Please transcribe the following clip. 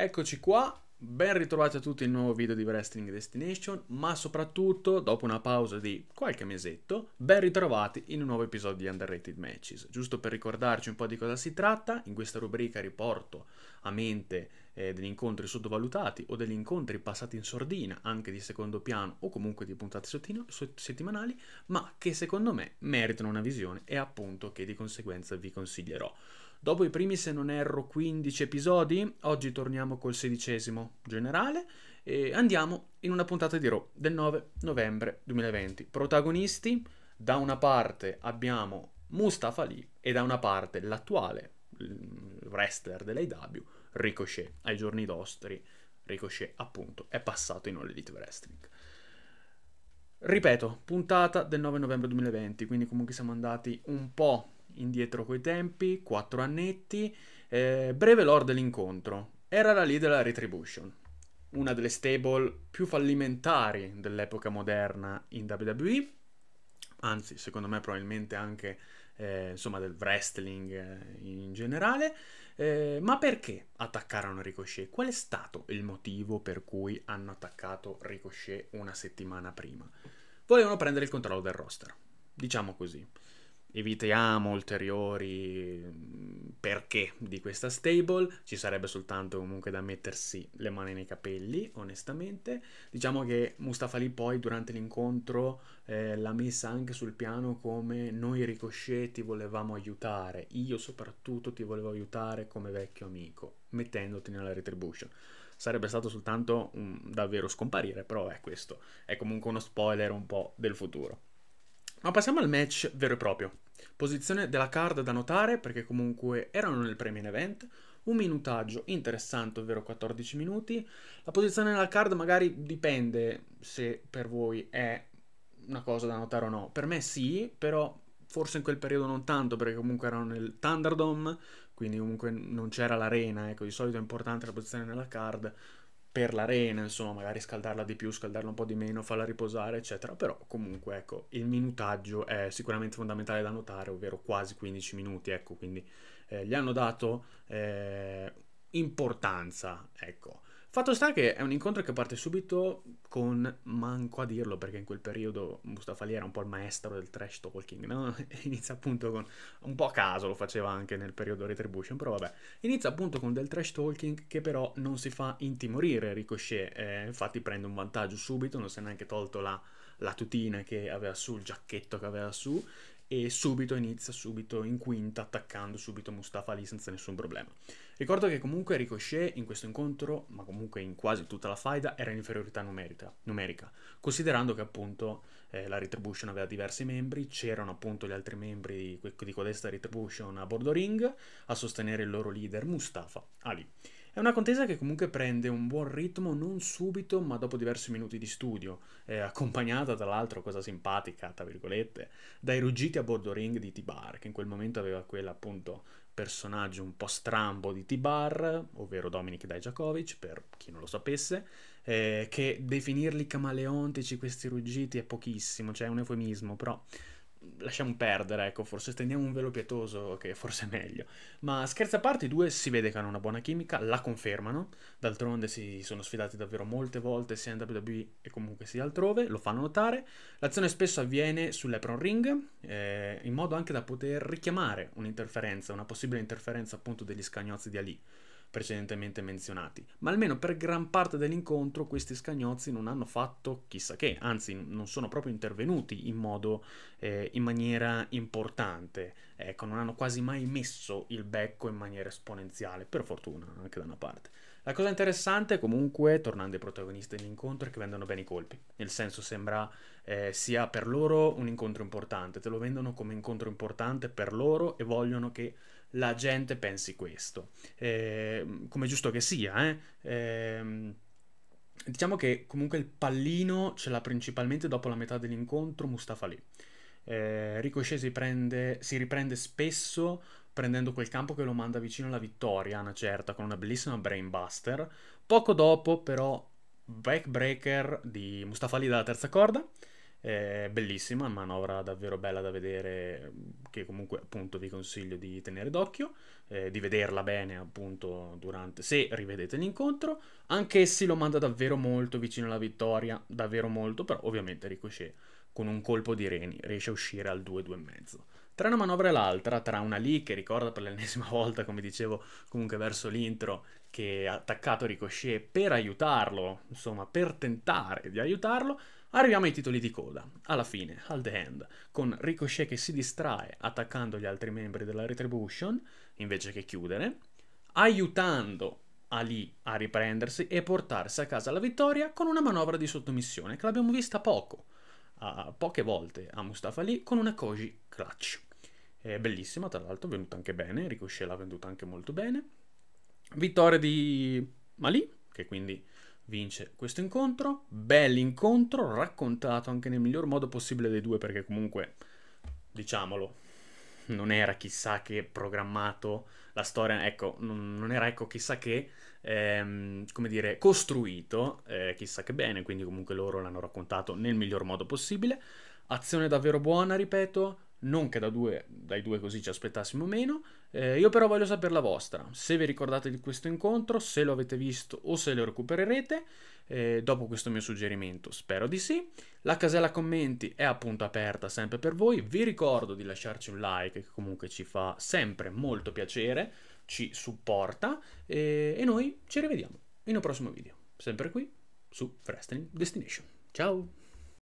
Eccoci qua, ben ritrovati a tutti in un nuovo video di Wrestling Destination, ma soprattutto, dopo una pausa di qualche mesetto, ben ritrovati in un nuovo episodio di Underrated Matches. Giusto per ricordarci un po' di cosa si tratta, in questa rubrica riporto a mente eh, degli incontri sottovalutati o degli incontri passati in sordina, anche di secondo piano o comunque di puntate settimanali, ma che secondo me meritano una visione e appunto che di conseguenza vi consiglierò. Dopo i primi, se non erro, 15 episodi, oggi torniamo col sedicesimo generale e andiamo in una puntata di Raw del 9 novembre 2020. Protagonisti, da una parte abbiamo Mustafa Lee e da una parte l'attuale wrestler dell'AW, Ricochet, ai giorni nostri. Ricochet, appunto, è passato in All Elite Wrestling. Ripeto, puntata del 9 novembre 2020, quindi comunque siamo andati un po' indietro quei tempi, quattro annetti, eh, breve lore dell'incontro. Era la leader della Retribution, una delle stable più fallimentari dell'epoca moderna in WWE, anzi secondo me probabilmente anche eh, insomma del wrestling eh, in generale. Eh, ma perché attaccarono Ricochet? Qual è stato il motivo per cui hanno attaccato Ricochet una settimana prima? Volevano prendere il controllo del roster, diciamo così evitiamo ulteriori mm, perché di questa stable, ci sarebbe soltanto comunque da mettersi le mani nei capelli, onestamente. Diciamo che Mustafa lì poi durante l'incontro eh, l'ha messa anche sul piano come noi Ricochet ti volevamo aiutare, io soprattutto ti volevo aiutare come vecchio amico, mettendoti nella retribution sarebbe stato soltanto un, davvero scomparire, però è questo, è comunque uno spoiler un po' del futuro. Ma passiamo al match vero e proprio. Posizione della card da notare perché comunque erano nel premium event, un minutaggio interessante, ovvero 14 minuti. La posizione della card magari dipende se per voi è una cosa da notare o no. Per me sì, però forse in quel periodo non tanto perché comunque erano nel Thunderdome, quindi comunque non c'era l'arena, ecco, di solito è importante la posizione della card, per la insomma, magari scaldarla di più, scaldarla un po' di meno, farla riposare, eccetera, però comunque, ecco, il minutaggio è sicuramente fondamentale da notare, ovvero quasi 15 minuti, ecco, quindi eh, gli hanno dato eh, importanza, ecco. Fatto sta che è un incontro che parte subito con, manco a dirlo perché in quel periodo Mustafa Ali era un po' il maestro del trash talking, no? Inizia appunto con, un po' a caso lo faceva anche nel periodo Retribution, però vabbè, inizia appunto con del trash talking che però non si fa intimorire Ricochet, eh, infatti prende un vantaggio subito, non si è neanche tolto la, la tutina che aveva su, il giacchetto che aveva su e subito inizia subito in quinta attaccando subito Mustafa Ali senza nessun problema. Ricordo che comunque Ricochet in questo incontro, ma comunque in quasi tutta la faida, era in inferiorità numerica, numerica considerando che appunto eh, la Retribution aveva diversi membri, c'erano appunto gli altri membri di, di codesta Retribution a bordo ring a sostenere il loro leader Mustafa Ali. È una contesa che comunque prende un buon ritmo non subito ma dopo diversi minuti di studio, accompagnata tra l'altro, cosa simpatica, tra virgolette, dai ruggiti a bordo ring di T-Bar, che in quel momento aveva quella appunto personaggio un po' strambo di T-Bar, ovvero Dominic Dajakovic, per chi non lo sapesse, eh, che definirli camaleontici questi ruggiti è pochissimo, cioè è un eufemismo, però lasciamo perdere, ecco, forse stendiamo un velo pietoso, che forse è meglio. Ma scherzi a parte, i due si vede che hanno una buona chimica, la confermano, d'altronde si sono sfidati davvero molte volte sia in WWE e comunque sia altrove, lo fanno notare. L'azione spesso avviene sull'Epron Ring, eh, in modo anche da poter richiamare un'interferenza, una possibile interferenza appunto degli scagnozzi di Ali precedentemente menzionati. Ma almeno per gran parte dell'incontro questi scagnozzi non hanno fatto chissà che, anzi non sono proprio intervenuti in modo, eh, in maniera importante. Ecco, non hanno quasi mai messo il becco in maniera esponenziale, per fortuna, anche da una parte. La cosa interessante, comunque, tornando ai protagonisti dell'incontro, è che vendono bene i colpi. Nel senso, sembra eh, sia per loro un incontro importante. Te lo vendono come incontro importante per loro e vogliono che la gente pensi questo, eh, come giusto che sia. Eh? Eh, diciamo che comunque il pallino ce l'ha principalmente dopo la metà dell'incontro Mustafa Lì. Eh, Ricochet si, prende, si riprende spesso prendendo quel campo che lo manda vicino alla vittoria, una certa, con una bellissima brainbuster. Poco dopo però backbreaker di Mustafa Lì dalla terza corda eh, bellissima, manovra davvero bella da vedere, che comunque appunto vi consiglio di tenere d'occhio, eh, di vederla bene appunto durante, se rivedete l'incontro. Anche essi lo manda davvero molto vicino alla vittoria, davvero molto, però ovviamente Ricochet con un colpo di reni riesce a uscire al 2-2,5. Tra una manovra e l'altra, tra una lì che ricorda per l'ennesima volta, come dicevo comunque verso l'intro, che ha attaccato Ricochet per aiutarlo, insomma per tentare di aiutarlo, Arriviamo ai titoli di coda, alla fine, al the end, con Ricochet che si distrae attaccando gli altri membri della Retribution, invece che chiudere, aiutando Ali a riprendersi e portarsi a casa la vittoria con una manovra di sottomissione che l'abbiamo vista poco, uh, poche volte a Mustafa Ali con una Koji Clutch. È bellissima tra l'altro, venuta anche bene, Ricochet l'ha venduta anche molto bene. Vittoria di Ali, che quindi vince questo incontro, bell'incontro, raccontato anche nel miglior modo possibile dei due perché comunque, diciamolo, non era chissà che programmato la storia, ecco, non, era ecco chissà che, ehm, come dire, costruito, eh, chissà che bene, quindi comunque loro l'hanno raccontato nel miglior modo possibile. Azione davvero buona, ripeto, non che da due, dai due così ci aspettassimo meno, eh, io però voglio sapere la vostra, se vi ricordate di questo incontro, se lo avete visto o se lo recupererete, eh, dopo questo mio suggerimento spero di sì, la casella commenti è appunto aperta sempre per voi, vi ricordo di lasciarci un like che comunque ci fa sempre molto piacere, ci supporta eh, e noi ci rivediamo in un prossimo video, sempre qui su Wrestling Destination, ciao!